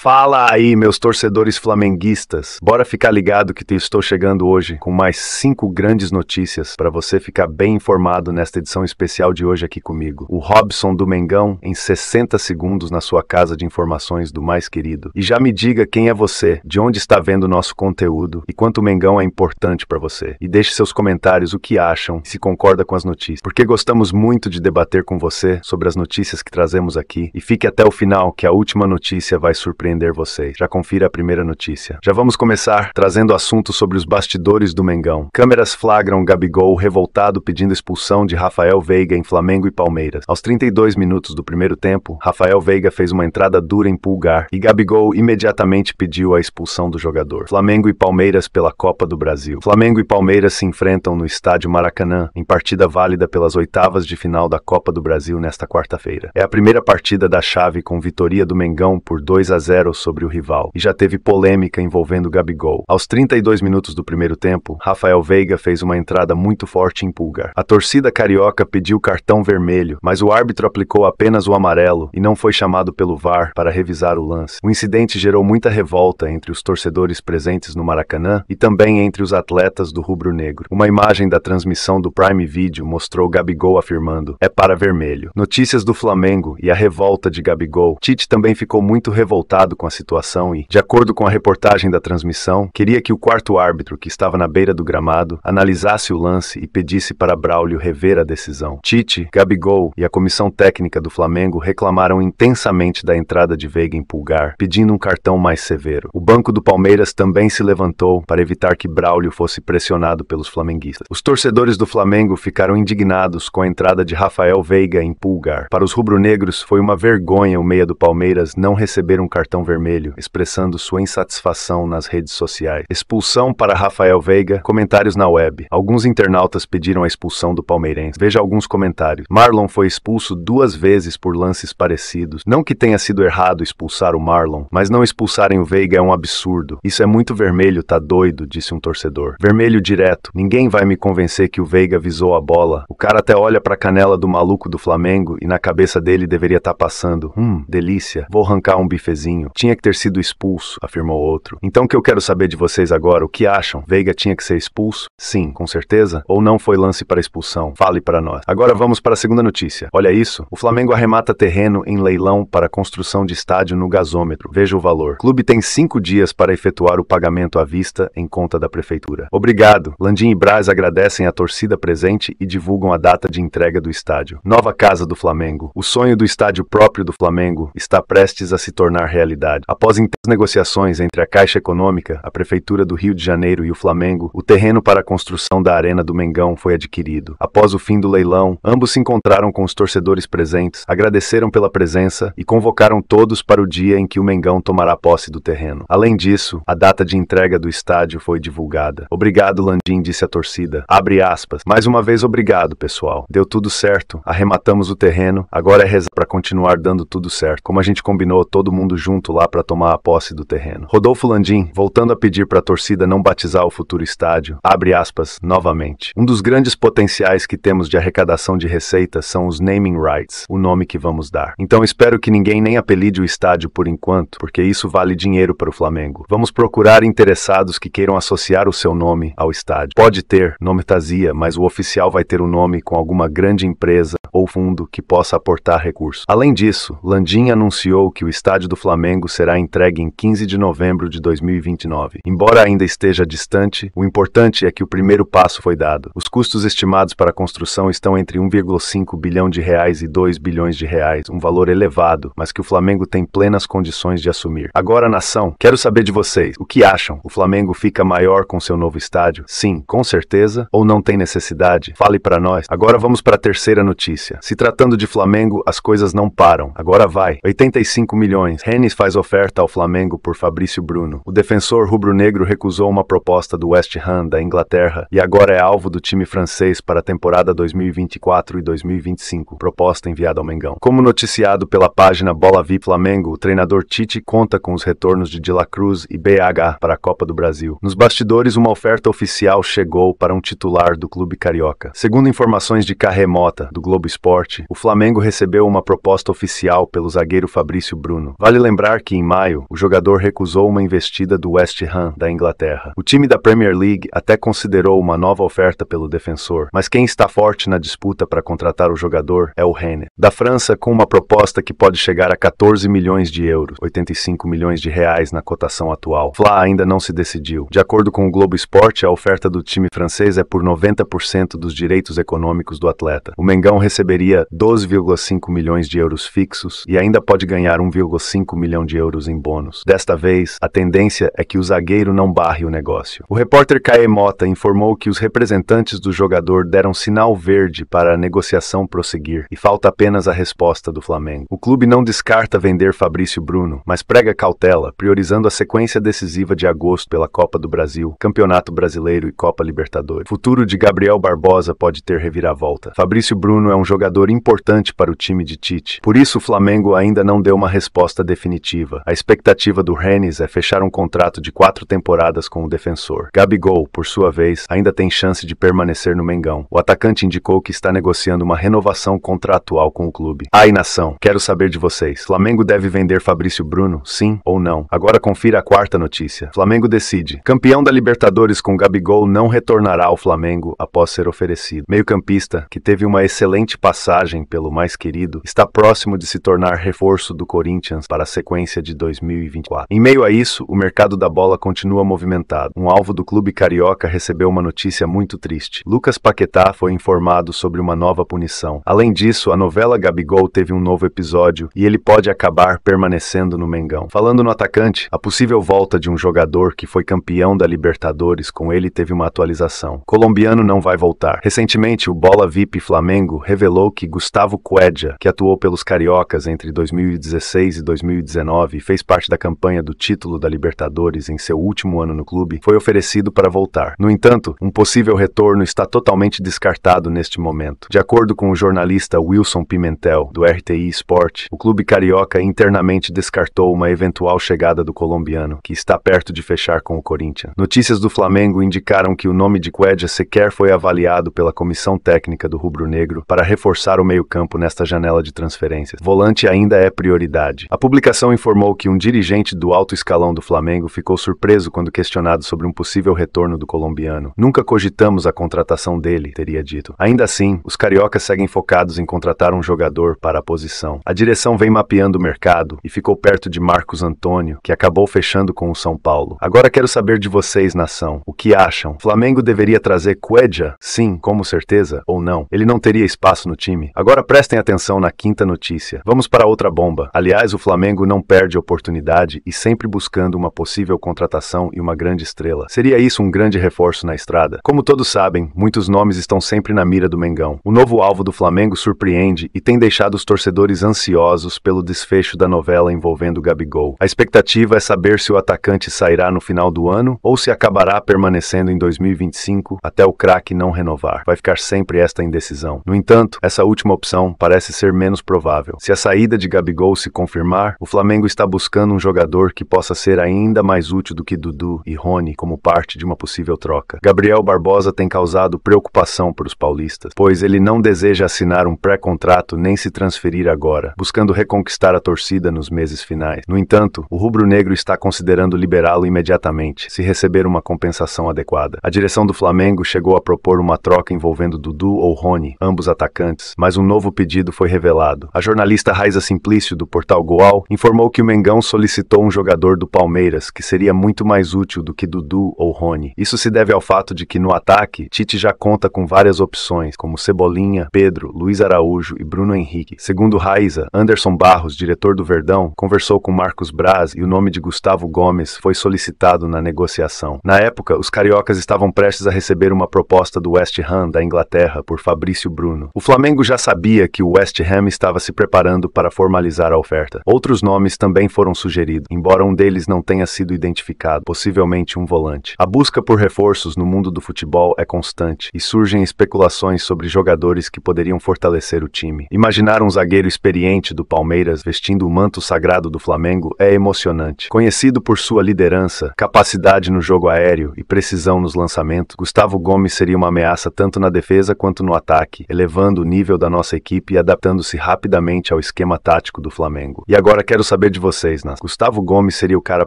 Fala aí, meus torcedores flamenguistas. Bora ficar ligado que estou chegando hoje com mais cinco grandes notícias para você ficar bem informado nesta edição especial de hoje aqui comigo. O Robson do Mengão em 60 segundos na sua casa de informações do mais querido. E já me diga quem é você, de onde está vendo o nosso conteúdo e quanto o Mengão é importante para você. E deixe seus comentários o que acham e se concorda com as notícias, porque gostamos muito de debater com você sobre as notícias que trazemos aqui. E fique até o final que a última notícia vai surpreender surpreender Já confira a primeira notícia. Já vamos começar trazendo assunto sobre os bastidores do Mengão. Câmeras flagram Gabigol revoltado pedindo expulsão de Rafael Veiga em Flamengo e Palmeiras. Aos 32 minutos do primeiro tempo, Rafael Veiga fez uma entrada dura em Pulgar e Gabigol imediatamente pediu a expulsão do jogador. Flamengo e Palmeiras pela Copa do Brasil. Flamengo e Palmeiras se enfrentam no estádio Maracanã em partida válida pelas oitavas de final da Copa do Brasil nesta quarta-feira. É a primeira partida da chave com vitória do Mengão por 2 a 0 0 sobre o rival e já teve polêmica envolvendo Gabigol. Aos 32 minutos do primeiro tempo, Rafael Veiga fez uma entrada muito forte em Pulgar. A torcida carioca pediu cartão vermelho, mas o árbitro aplicou apenas o amarelo e não foi chamado pelo VAR para revisar o lance. O incidente gerou muita revolta entre os torcedores presentes no Maracanã e também entre os atletas do rubro-negro. Uma imagem da transmissão do Prime Video mostrou Gabigol afirmando: "É para vermelho". Notícias do Flamengo e a revolta de Gabigol. Tite também ficou muito revoltado preocupado com a situação e, de acordo com a reportagem da transmissão, queria que o quarto árbitro, que estava na beira do gramado, analisasse o lance e pedisse para Braulio rever a decisão. Tite, Gabigol e a comissão técnica do Flamengo reclamaram intensamente da entrada de Veiga em Pulgar, pedindo um cartão mais severo. O banco do Palmeiras também se levantou para evitar que Braulio fosse pressionado pelos flamenguistas. Os torcedores do Flamengo ficaram indignados com a entrada de Rafael Veiga em Pulgar. Para os rubro-negros, foi uma vergonha o meia do Palmeiras não receber um cartão cartão vermelho, expressando sua insatisfação nas redes sociais. Expulsão para Rafael Veiga, comentários na web. Alguns internautas pediram a expulsão do palmeirense. Veja alguns comentários. Marlon foi expulso duas vezes por lances parecidos. Não que tenha sido errado expulsar o Marlon, mas não expulsarem o Veiga é um absurdo. Isso é muito vermelho, tá doido, disse um torcedor. Vermelho direto. Ninguém vai me convencer que o Veiga visou a bola. O cara até olha pra canela do maluco do Flamengo e na cabeça dele deveria estar tá passando. Hum, delícia. Vou arrancar um bifezinho. Tinha que ter sido expulso, afirmou outro. Então o que eu quero saber de vocês agora, o que acham? Veiga tinha que ser expulso? Sim, com certeza. Ou não foi lance para expulsão? Fale para nós. Agora vamos para a segunda notícia. Olha isso. O Flamengo arremata terreno em leilão para construção de estádio no gasômetro. Veja o valor. O clube tem cinco dias para efetuar o pagamento à vista em conta da prefeitura. Obrigado. Landim e Braz agradecem a torcida presente e divulgam a data de entrega do estádio. Nova casa do Flamengo. O sonho do estádio próprio do Flamengo está prestes a se tornar realidade. Após intensas negociações entre a Caixa Econômica, a Prefeitura do Rio de Janeiro e o Flamengo, o terreno para a construção da Arena do Mengão foi adquirido. Após o fim do leilão, ambos se encontraram com os torcedores presentes, agradeceram pela presença e convocaram todos para o dia em que o Mengão tomará posse do terreno. Além disso, a data de entrega do estádio foi divulgada. Obrigado, Landim, disse a torcida. Abre aspas. Mais uma vez, obrigado, pessoal. Deu tudo certo, arrematamos o terreno, agora é rezar para continuar dando tudo certo. Como a gente combinou, todo mundo junto lá para tomar a posse do terreno. Rodolfo Landim, voltando a pedir para a torcida não batizar o futuro estádio, abre aspas, novamente. Um dos grandes potenciais que temos de arrecadação de receitas são os naming rights, o nome que vamos dar. Então espero que ninguém nem apelide o estádio por enquanto, porque isso vale dinheiro para o Flamengo. Vamos procurar interessados que queiram associar o seu nome ao estádio. Pode ter nome Tazia, mas o oficial vai ter o um nome com alguma grande empresa ou fundo que possa aportar recursos. Além disso, Landim anunciou que o estádio do Flamengo Flamengo será entregue em 15 de novembro de 2029. Embora ainda esteja distante, o importante é que o primeiro passo foi dado. Os custos estimados para a construção estão entre 1,5 bilhão de reais e 2 bilhões de reais, um valor elevado, mas que o Flamengo tem plenas condições de assumir. Agora, nação, quero saber de vocês, o que acham? O Flamengo fica maior com seu novo estádio? Sim, com certeza, ou não tem necessidade? Fale para nós. Agora vamos para a terceira notícia. Se tratando de Flamengo, as coisas não param. Agora vai. 85 milhões. Rennes faz oferta ao Flamengo por Fabrício Bruno. O defensor rubro-negro recusou uma proposta do West Ham da Inglaterra e agora é alvo do time francês para a temporada 2024 e 2025, proposta enviada ao Mengão. Como noticiado pela página Bola Vi Flamengo, o treinador Tite conta com os retornos de La Cruz e BH para a Copa do Brasil. Nos bastidores, uma oferta oficial chegou para um titular do clube carioca. Segundo informações de Carremota, do Globo Esporte, o Flamengo recebeu uma proposta oficial pelo zagueiro Fabrício Bruno. Vale lembrar lembrar que em maio, o jogador recusou uma investida do West Ham da Inglaterra. O time da Premier League até considerou uma nova oferta pelo defensor, mas quem está forte na disputa para contratar o jogador é o Rennes, da França, com uma proposta que pode chegar a 14 milhões de euros, 85 milhões de reais na cotação atual. Fla ainda não se decidiu. De acordo com o Globo Esporte, a oferta do time francês é por 90% dos direitos econômicos do atleta. O Mengão receberia 12,5 milhões de euros fixos e ainda pode ganhar 1,5 milhões milhão de euros em bônus. Desta vez, a tendência é que o zagueiro não barre o negócio. O repórter Caê Mota informou que os representantes do jogador deram sinal verde para a negociação prosseguir e falta apenas a resposta do Flamengo. O clube não descarta vender Fabrício Bruno, mas prega cautela, priorizando a sequência decisiva de agosto pela Copa do Brasil, Campeonato Brasileiro e Copa Libertadores. Futuro de Gabriel Barbosa pode ter reviravolta. Fabrício Bruno é um jogador importante para o time de Tite. Por isso, o Flamengo ainda não deu uma resposta definitiva a expectativa do Rennes é fechar um contrato de quatro temporadas com o defensor. Gabigol, por sua vez, ainda tem chance de permanecer no Mengão. O atacante indicou que está negociando uma renovação contratual com o clube. Ai, nação, quero saber de vocês. Flamengo deve vender Fabrício Bruno, sim ou não? Agora confira a quarta notícia. Flamengo decide. Campeão da Libertadores com Gabigol não retornará ao Flamengo após ser oferecido. Meio-campista, que teve uma excelente passagem pelo mais querido, está próximo de se tornar reforço do Corinthians para a sequência sequência de 2024. Em meio a isso, o mercado da bola continua movimentado. Um alvo do clube carioca recebeu uma notícia muito triste. Lucas Paquetá foi informado sobre uma nova punição. Além disso, a novela Gabigol teve um novo episódio e ele pode acabar permanecendo no Mengão. Falando no atacante, a possível volta de um jogador que foi campeão da Libertadores com ele teve uma atualização. Colombiano não vai voltar. Recentemente, o Bola VIP Flamengo revelou que Gustavo Cuedia, que atuou pelos cariocas entre 2016 e 2019, 2019 e fez parte da campanha do título da Libertadores em seu último ano no clube, foi oferecido para voltar. No entanto, um possível retorno está totalmente descartado neste momento. De acordo com o jornalista Wilson Pimentel, do RTI Sport, o clube carioca internamente descartou uma eventual chegada do colombiano, que está perto de fechar com o Corinthians. Notícias do Flamengo indicaram que o nome de Cuedia sequer foi avaliado pela comissão técnica do rubro-negro para reforçar o meio-campo nesta janela de transferências. Volante ainda é prioridade. A publicação informou que um dirigente do alto escalão do Flamengo ficou surpreso quando questionado sobre um possível retorno do colombiano. Nunca cogitamos a contratação dele, teria dito. Ainda assim, os cariocas seguem focados em contratar um jogador para a posição. A direção vem mapeando o mercado e ficou perto de Marcos Antônio, que acabou fechando com o São Paulo. Agora quero saber de vocês, nação, o que acham? Flamengo deveria trazer Cueja? Sim, como certeza ou não? Ele não teria espaço no time. Agora prestem atenção na quinta notícia. Vamos para outra bomba. Aliás, o Flamengo não perde oportunidade e sempre buscando uma possível contratação e uma grande estrela. Seria isso um grande reforço na estrada? Como todos sabem, muitos nomes estão sempre na mira do Mengão. O novo alvo do Flamengo surpreende e tem deixado os torcedores ansiosos pelo desfecho da novela envolvendo Gabigol. A expectativa é saber se o atacante sairá no final do ano ou se acabará permanecendo em 2025 até o craque não renovar. Vai ficar sempre esta indecisão. No entanto, essa última opção parece ser menos provável. Se a saída de Gabigol se confirmar, o Flamengo Flamengo está buscando um jogador que possa ser ainda mais útil do que Dudu e Rony como parte de uma possível troca. Gabriel Barbosa tem causado preocupação para os paulistas, pois ele não deseja assinar um pré-contrato nem se transferir agora, buscando reconquistar a torcida nos meses finais. No entanto, o rubro-negro está considerando liberá-lo imediatamente, se receber uma compensação adequada. A direção do Flamengo chegou a propor uma troca envolvendo Dudu ou Rony, ambos atacantes, mas um novo pedido foi revelado. A jornalista Raiza Simplício, do portal Goal, informou informou que o Mengão solicitou um jogador do Palmeiras, que seria muito mais útil do que Dudu ou Rony. Isso se deve ao fato de que no ataque, Tite já conta com várias opções, como Cebolinha, Pedro, Luiz Araújo e Bruno Henrique. Segundo Raiza, Anderson Barros, diretor do Verdão, conversou com Marcos Braz e o nome de Gustavo Gomes foi solicitado na negociação. Na época, os cariocas estavam prestes a receber uma proposta do West Ham da Inglaterra por Fabrício Bruno. O Flamengo já sabia que o West Ham estava se preparando para formalizar a oferta. Outros nomes nomes também foram sugeridos, embora um deles não tenha sido identificado, possivelmente um volante. A busca por reforços no mundo do futebol é constante e surgem especulações sobre jogadores que poderiam fortalecer o time. Imaginar um zagueiro experiente do Palmeiras vestindo o manto sagrado do Flamengo é emocionante. Conhecido por sua liderança, capacidade no jogo aéreo e precisão nos lançamentos, Gustavo Gomes seria uma ameaça tanto na defesa quanto no ataque, elevando o nível da nossa equipe e adaptando-se rapidamente ao esquema tático do Flamengo. E agora quero saber saber de vocês, Nas. Gustavo Gomes seria o cara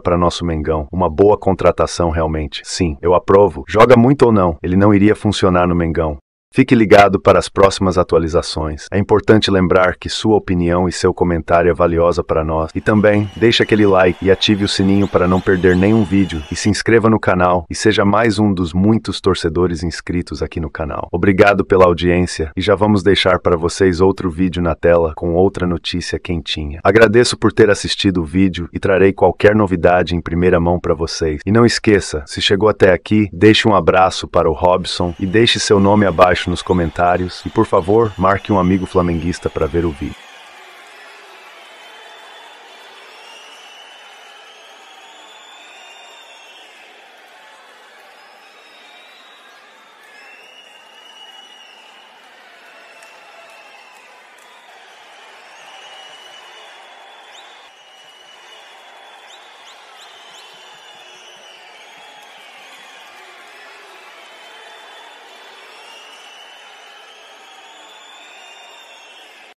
para nosso Mengão. Uma boa contratação, realmente. Sim, eu aprovo. Joga muito ou não, ele não iria funcionar no Mengão. Fique ligado para as próximas atualizações. É importante lembrar que sua opinião e seu comentário é valiosa para nós. E também, deixe aquele like e ative o sininho para não perder nenhum vídeo. E se inscreva no canal e seja mais um dos muitos torcedores inscritos aqui no canal. Obrigado pela audiência e já vamos deixar para vocês outro vídeo na tela com outra notícia quentinha. Agradeço por ter assistido o vídeo e trarei qualquer novidade em primeira mão para vocês. E não esqueça, se chegou até aqui, deixe um abraço para o Robson e deixe seu nome abaixo nos comentários e, por favor, marque um amigo flamenguista para ver o vídeo.